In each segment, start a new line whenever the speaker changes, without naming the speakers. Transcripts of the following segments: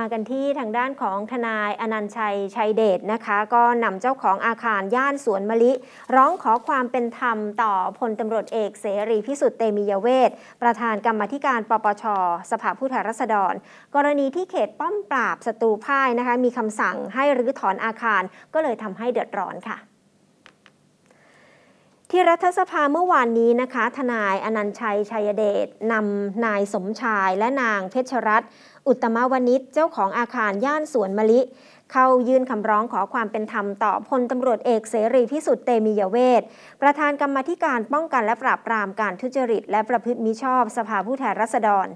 มากันที่ทางด้านของทนายอนันชัยชัยเดช นะคะ ก็นำเจ้าของอาคารย่านสวนมะลิ ร้องขอความเป็นธรรมต่อพลตำรวจเอกเสรีพิสุทธิ์เตมียเวทประธานกรรมธิการปปช สภาผู้แทนราษฎร กรณีที่เขตป้อมปราบศัตรูพ่ายนะคะ มีคำสั่งให้รื้อถอนอาคาร ก็เลยทำให้เดือดร้อนค่ะที่รัฐสภาเมื่อวานนี้นะคะ ทนายอนันชัยชัยเดชนำนายสมชายและนางเพชรรัตน์อุตมวณิช เจ้าของอาคารย่านสวนมะลิ เข้ายื่นคำร้องขอความเป็นธรรมต่อพลตำรวจเอกเสรีพิสุทธิ์เตมียเวทประธานกรรมธิการป้องกันและปราบปรามการทุจริตและประพฤติมิชอบสภาผู้แทนราษฎร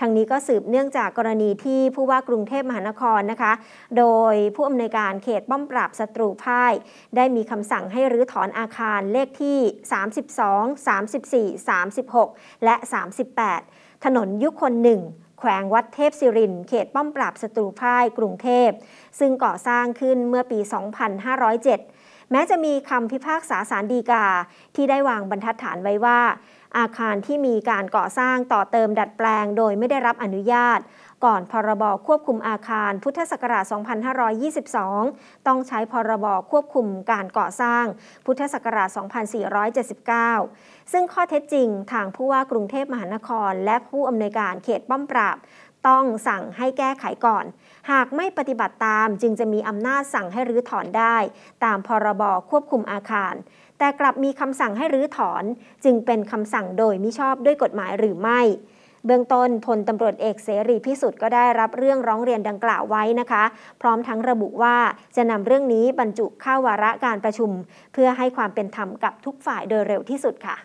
ทางนี้ก็สืบเนื่องจากกรณีที่ผู้ว่ากรุงเทพมหานครนะคะ โดยผู้อำนวยการเขตป้อมปราบศัตรูพ่าย ได้มีคำสั่งให้รื้อถอนอาคารเลขที่32 34 36 และ 38 ถนนยุคนหนึ่งแขวงวัดเทพศิริน เขตป้อมปราบศัตรูพ่ายกรุงเทพ ซึ่งก่อสร้างขึ้นเมื่อปี 2507แม้จะมีคำพิพากษาสารดีกาที่ได้วางบรรทัดฐานไว้ว่า อาคารที่มีการก่อสร้างต่อเติมดัดแปลงโดยไม่ได้รับอนุญาตก่อน พรบควบคุมอาคารพุทธศักราช 2522 ต้องใช้พรบควบคุมการก่อสร้าง พุทธศักราช 2479 ซึ่งข้อเท็จจริงทางผู้ว่ากรุงเทพมหานคร และผู้อำนวยการเขตป้อมปราบ ต้องสั่งให้แก้ไขก่อน หากไม่ปฏิบัติตามจึงจะมีอำนาจสั่งให้รื้อถอนได้ ตามพรบควบคุมอาคาร แต่กลับมีคำสั่งให้รื้อถอน จึงเป็นคำสั่งโดยมิชอบด้วยกฎหมายหรือไม่เบื้องต้นพลตำรวจเอกเสรีพิสุทธิ์ก็ได้รับเรื่องร้องเรียนดังกล่าวไว้นะคะ พร้อมทั้งระบุว่าจะนำเรื่องนี้บรรจุเข้าวาระการประชุม เพื่อให้ความเป็นธรรมกับทุกฝ่ายโดยเร็วที่สุดค่ะ